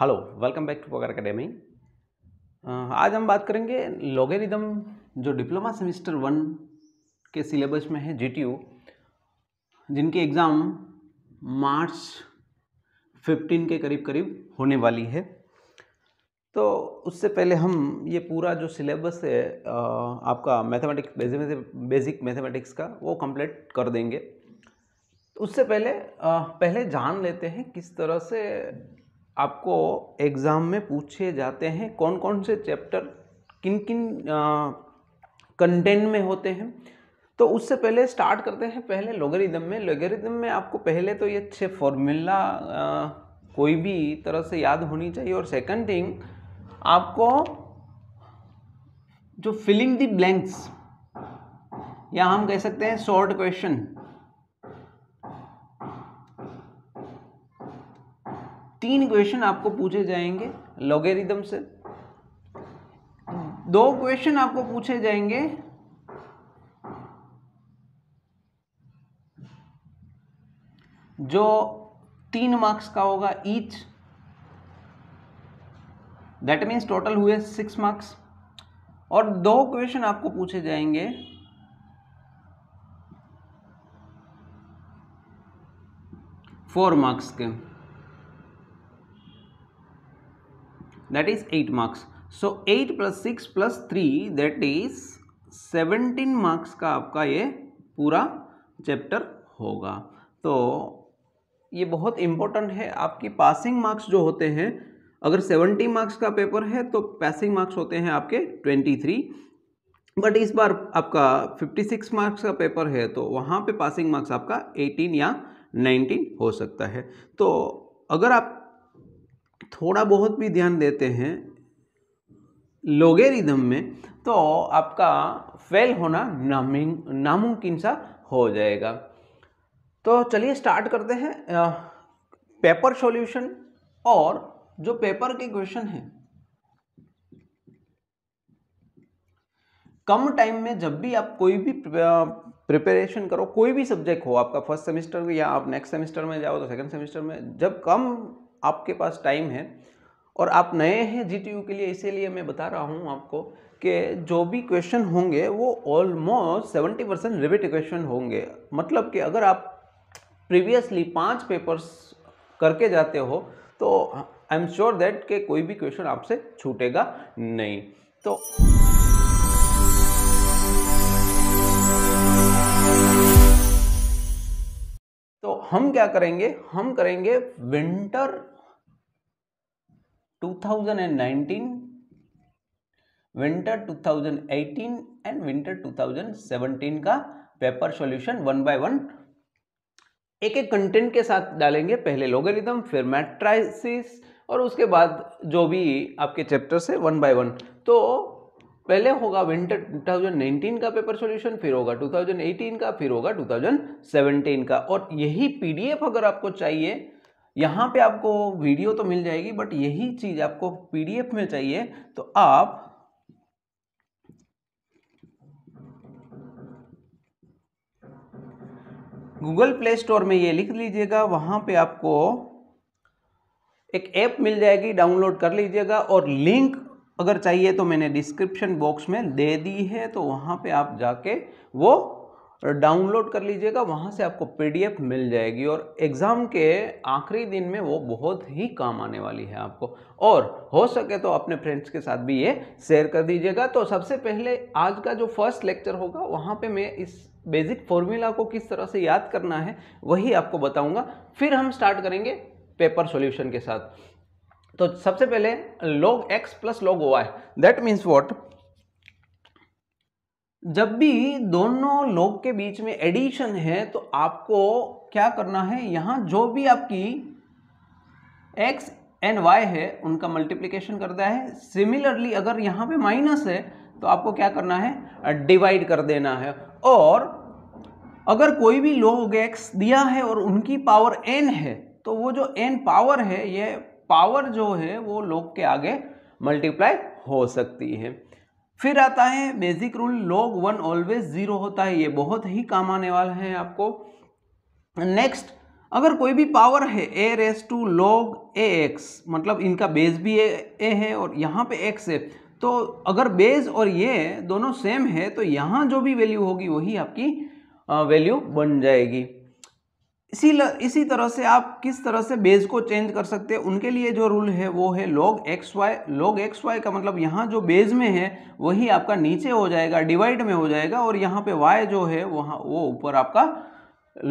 hello welcome back to Pagar academy आज हम बात करेंगे लॉगेरिदम जो डिप्लोमा सेमिस्टर वन के सिलेबस में है जीटीयू जिनके एग्ज़ाम मार्च फिफ्टीन के करीब करीब होने वाली है तो उससे पहले हम ये पूरा जो सिलेबस है uh, आपका मैथमेटिक्स बेसिक बेसिक मैथमेटिक्स का वो कंप्लीट कर देंगे उससे पहले uh, पहले जान लेते हैं किस तरह से आपको एग्ज़ाम में पूछे जाते हैं कौन कौन से चैप्टर किन किन कंटेंट में होते हैं तो उससे पहले स्टार्ट करते हैं पहले लोगरिदम में लोगरिदम में आपको पहले तो ये छः फॉर्मूला कोई भी तरह से याद होनी चाहिए और सेकंड थिंग आपको जो फिलिंग दी ब्लैंक्स या हम कह सकते हैं शॉर्ट क्वेश्चन तीन क्वेश्चन आपको पूछे जाएंगे लॉगेरिदम से दो क्वेश्चन आपको पूछे जाएंगे जो तीन मार्क्स का होगा ईच दैट मीन्स टोटल हुए सिक्स मार्क्स और दो क्वेश्चन आपको पूछे जाएंगे फोर मार्क्स के that is 8 marks so 8 plus 6 plus 3 that is 17 marks का आपका ये पूरा चैप्टर होगा तो ये बहुत इम्पोर्टेंट है आपकी पासिंग मार्क्स जो होते हैं अगर 70 मार्क्स का पेपर है तो पासिंग मार्क्स होते हैं आपके 23 बट इस बार आपका 56 मार्क्स का पेपर है तो वहाँ पे पासिंग मार्क्स आपका 18 या 19 हो सकता है तो अगर आप थोड़ा बहुत भी ध्यान देते हैं लोगेरिदम में तो आपका फेल होना नामुमकिन सा हो जाएगा तो चलिए स्टार्ट करते हैं पेपर सॉल्यूशन और जो पेपर के क्वेश्चन हैं कम टाइम में जब भी आप कोई भी प्रिपरेशन करो कोई भी सब्जेक्ट हो आपका फर्स्ट सेमेस्टर या आप नेक्स्ट सेमेस्टर में जाओ तो सेकंड सेमेस्टर में जब कम आपके पास टाइम है और आप नए हैं जी के लिए इसीलिए मैं बता रहा हूँ आपको कि जो भी क्वेश्चन होंगे वो almost seventy percent repeat question होंगे मतलब कि अगर आप प्रीवियसली पांच पेपर्स करके जाते हो तो आई एम श्योर दैट कि कोई भी क्वेश्चन आपसे छूटेगा नहीं तो तो हम क्या करेंगे हम करेंगे विंटर 2019 विंटर 2018 एंड विंटर 2017 का paper solution one by one एक एक कंटेंट के साथ डालेंगे पहले लोगरिदम फिर मैट्राइसिस और उसके बाद जो भी आपके चैप्टर से वन बाय वन तो पहले होगा विंटर 2019 का पेपर सॉल्यूशन फिर होगा 2018 का फिर होगा 2017 का और यही पीडीएफ अगर आपको चाहिए यहाँ पे आपको वीडियो तो मिल जाएगी बट यही चीज़ आपको पीडीएफ में चाहिए तो आप गूगल प्ले स्टोर में ये लिख लीजिएगा वहां पे आपको एक ऐप मिल जाएगी डाउनलोड कर लीजिएगा और लिंक अगर चाहिए तो मैंने डिस्क्रिप्शन बॉक्स में दे दी है तो वहां पे आप जाके वो डाउनलोड कर लीजिएगा वहाँ से आपको पीडीएफ मिल जाएगी और एग्ज़ाम के आखिरी दिन में वो बहुत ही काम आने वाली है आपको और हो सके तो अपने फ्रेंड्स के साथ भी ये शेयर कर दीजिएगा तो सबसे पहले आज का जो फर्स्ट लेक्चर होगा वहाँ पे मैं इस बेसिक फॉर्मूला को किस तरह से याद करना है वही आपको बताऊँगा फिर हम स्टार्ट करेंगे पेपर सोल्यूशन के साथ तो सबसे पहले log X plus log Y that means what जब भी दोनों लोग के बीच में एडिशन है तो आपको क्या करना है यहाँ जो भी आपकी एक्स एंड वाई है उनका कर करता है सिमिलरली अगर यहाँ पे माइनस है तो आपको क्या करना है डिवाइड कर देना है और अगर कोई भी लोग एक्स दिया है और उनकी पावर एन है तो वो जो एन पावर है ये पावर जो है वो लोग के आगे मल्टीप्लाई हो सकती है फिर आता है basic rule log one always zero होता है ये बहुत ही काम आने वाला है आपको नेक्स्ट अगर कोई भी पावर है A raise to log A X मतलब इनका बेस भी ए, ए है और यहाँ पे एक्स है तो अगर बेस और ये दोनों सेम है तो यहाँ जो भी वैल्यू होगी वही आपकी वैल्यू बन जाएगी इसी ल, इसी तरह से आप किस तरह से बेस को चेंज कर सकते हैं उनके लिए जो रूल है वो है log X Y log X Y का मतलब यहाँ जो बेस में है वही आपका नीचे हो जाएगा डिवाइड में हो जाएगा और यहाँ पे वाई जो है वहाँ वो ऊपर आपका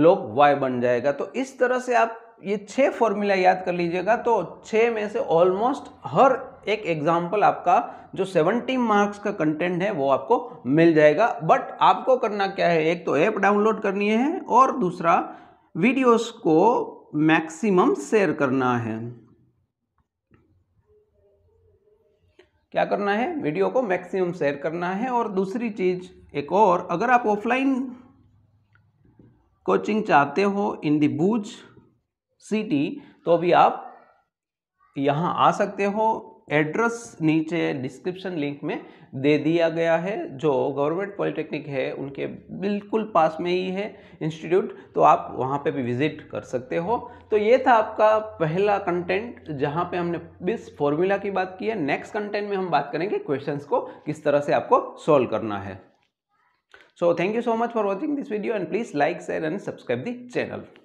लॉग वाई बन जाएगा तो इस तरह से आप ये छः फॉर्मूला याद कर लीजिएगा तो छः में से ऑलमोस्ट हर एक एग्जाम्पल आपका जो 70 मार्क्स का कंटेंट है वो आपको मिल जाएगा बट आपको करना क्या है एक तो ऐप डाउनलोड करनी है और दूसरा वीडियोस को मैक्सिमम शेयर करना है क्या करना है वीडियो को मैक्सिमम शेयर करना है और दूसरी चीज़ एक और अगर आप ऑफलाइन कोचिंग चाहते हो इन दी बूज सिटी तो भी आप यहां आ सकते हो एड्रेस नीचे डिस्क्रिप्शन लिंक में दे दिया गया है जो गवर्नमेंट पॉलिटेक्निक है उनके बिल्कुल पास में ही है इंस्टीट्यूट तो आप वहाँ पे भी विजिट कर सकते हो तो ये था आपका पहला कंटेंट जहाँ पे हमने बिस फॉर्मूला की बात की है नेक्स्ट कंटेंट में हम बात करेंगे क्वेश्चंस को किस तरह से आपको सॉल्व करना है so thank you so much for watching this video and please like share and subscribe the channel